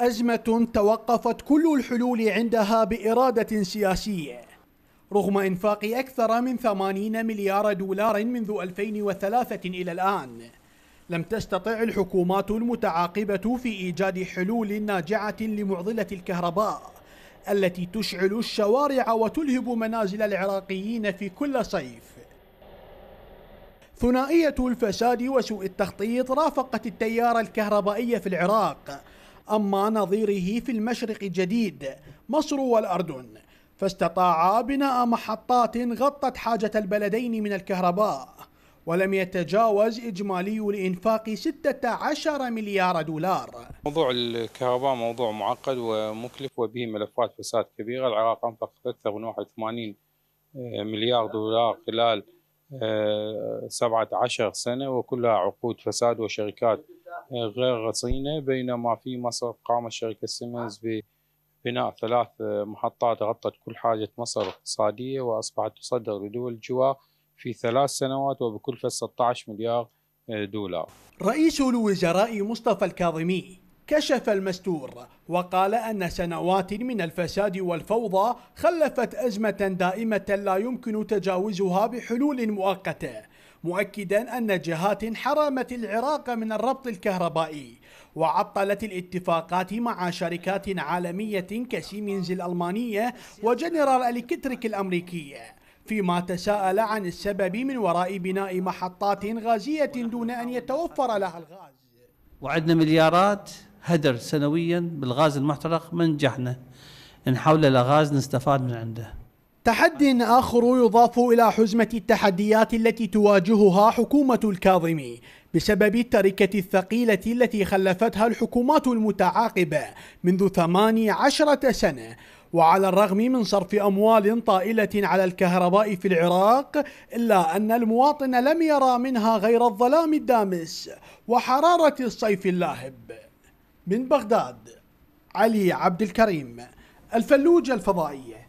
أزمة توقفت كل الحلول عندها بإرادة سياسية رغم إنفاق أكثر من 80 مليار دولار منذ 2003 إلى الآن لم تستطع الحكومات المتعاقبة في إيجاد حلول ناجعة لمعضلة الكهرباء التي تشعل الشوارع وتلهب منازل العراقيين في كل صيف ثنائية الفساد وسوء التخطيط رافقت التيار الكهربائي في العراق أما نظيره في المشرق الجديد مصر والأردن فاستطاعا بناء محطات غطت حاجة البلدين من الكهرباء ولم يتجاوز إجمالي الإنفاق 16 مليار دولار موضوع الكهرباء موضوع معقد ومكلف وبه ملفات فساد كبيرة العراق أنفق 81 مليار دولار خلال 17 آه، سنة وكلها عقود فساد وشركات غير رصينة بينما في مصر قامت شركة سيمنز ببناء ثلاث محطات غطت كل حاجة مصر اقتصادية وأصبحت تصدر لدول الجوار في ثلاث سنوات وبكلفة 16 مليار آه، دولار رئيس الوزراء مصطفى الكاظمي كشف المستور وقال أن سنوات من الفساد والفوضى خلفت أزمة دائمة لا يمكن تجاوزها بحلول مؤقته مؤكدا أن جهات حرمت العراق من الربط الكهربائي وعطلت الاتفاقات مع شركات عالمية كسيمنز الألمانية وجنرال إلكتريك الأمريكية فيما تساءل عن السبب من وراء بناء محطات غازية دون أن يتوفر لها الغاز وعندنا مليارات هدر سنويا بالغاز المحترق من جحنا نحوله لغاز نستفاد من عنده تحد آخر يضاف إلى حزمة التحديات التي تواجهها حكومة الكاظمي بسبب التركة الثقيلة التي خلفتها الحكومات المتعاقبة منذ 18 سنة وعلى الرغم من صرف أموال طائلة على الكهرباء في العراق إلا أن المواطن لم يرى منها غير الظلام الدامس وحرارة الصيف اللاهب من بغداد علي عبد الكريم الفلوج الفضائيه